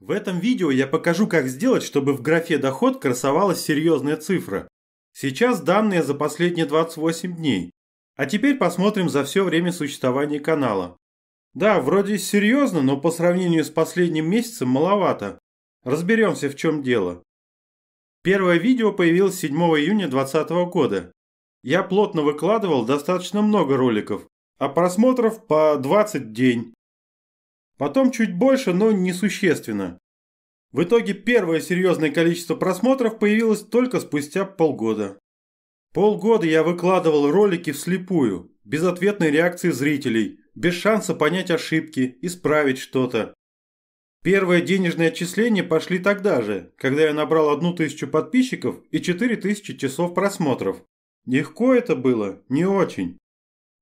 В этом видео я покажу, как сделать, чтобы в графе «Доход» красовалась серьезная цифра. Сейчас данные за последние 28 дней. А теперь посмотрим за все время существования канала. Да, вроде серьезно, но по сравнению с последним месяцем маловато. Разберемся, в чем дело. Первое видео появилось 7 июня 2020 года. Я плотно выкладывал достаточно много роликов, а просмотров по 20 день. Потом чуть больше, но несущественно. В итоге первое серьезное количество просмотров появилось только спустя полгода. Полгода я выкладывал ролики вслепую, без ответной реакции зрителей, без шанса понять ошибки, исправить что-то. Первые денежные отчисления пошли тогда же, когда я набрал одну тысячу подписчиков и четыре тысячи часов просмотров. Легко это было? Не очень.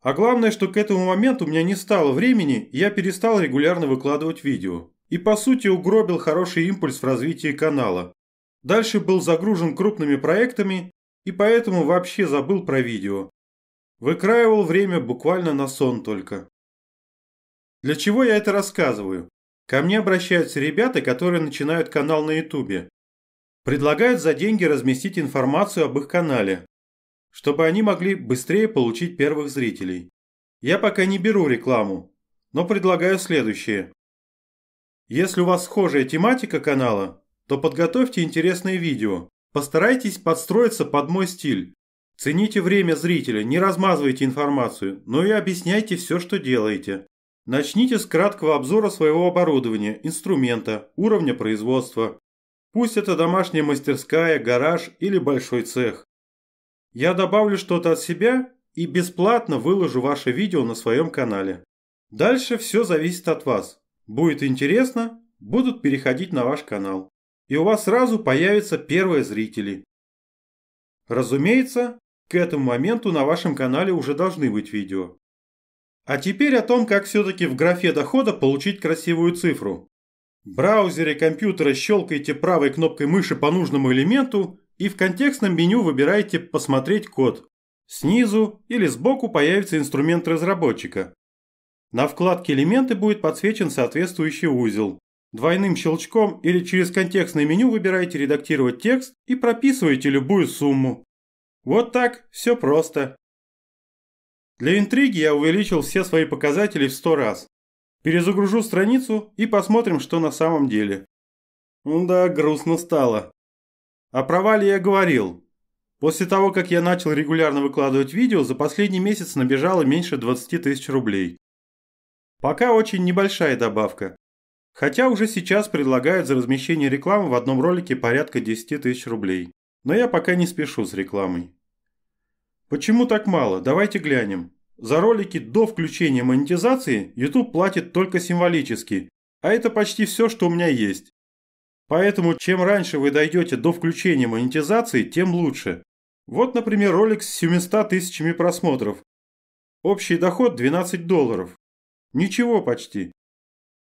А главное, что к этому моменту у меня не стало времени, я перестал регулярно выкладывать видео. И по сути угробил хороший импульс в развитии канала. Дальше был загружен крупными проектами, и поэтому вообще забыл про видео. Выкраивал время буквально на сон только. Для чего я это рассказываю? Ко мне обращаются ребята, которые начинают канал на ютубе. Предлагают за деньги разместить информацию об их канале чтобы они могли быстрее получить первых зрителей. Я пока не беру рекламу, но предлагаю следующее. Если у вас схожая тематика канала, то подготовьте интересное видео. Постарайтесь подстроиться под мой стиль. Цените время зрителя, не размазывайте информацию, но и объясняйте все, что делаете. Начните с краткого обзора своего оборудования, инструмента, уровня производства. Пусть это домашняя мастерская, гараж или большой цех. Я добавлю что-то от себя и бесплатно выложу ваше видео на своем канале. Дальше все зависит от вас. Будет интересно, будут переходить на ваш канал. И у вас сразу появятся первые зрители. Разумеется, к этому моменту на вашем канале уже должны быть видео. А теперь о том, как все-таки в графе дохода получить красивую цифру. В браузере компьютера щелкайте правой кнопкой мыши по нужному элементу и в контекстном меню выбираете «Посмотреть код». Снизу или сбоку появится инструмент разработчика. На вкладке «Элементы» будет подсвечен соответствующий узел. Двойным щелчком или через контекстное меню выбираете «Редактировать текст» и прописываете любую сумму. Вот так, все просто. Для интриги я увеличил все свои показатели в 100 раз. Перезагружу страницу и посмотрим, что на самом деле. Да, грустно стало. О провале я говорил. После того, как я начал регулярно выкладывать видео, за последний месяц набежало меньше 20 тысяч рублей. Пока очень небольшая добавка. Хотя уже сейчас предлагают за размещение рекламы в одном ролике порядка 10 тысяч рублей. Но я пока не спешу с рекламой. Почему так мало? Давайте глянем. За ролики до включения монетизации YouTube платит только символически, а это почти все, что у меня есть. Поэтому чем раньше вы дойдете до включения монетизации, тем лучше. Вот, например, ролик с 700 тысячами просмотров. Общий доход 12 долларов. Ничего почти.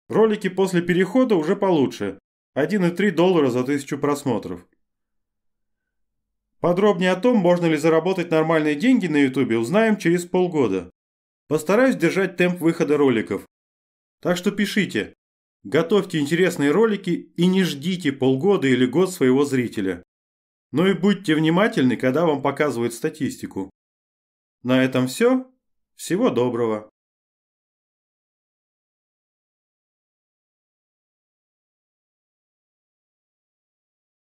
Ролики после перехода уже получше. 1,3 доллара за тысячу просмотров. Подробнее о том, можно ли заработать нормальные деньги на YouTube, узнаем через полгода. Постараюсь держать темп выхода роликов. Так что пишите, Готовьте интересные ролики и не ждите полгода или год своего зрителя. Но и будьте внимательны, когда вам показывают статистику. На этом все. Всего доброго.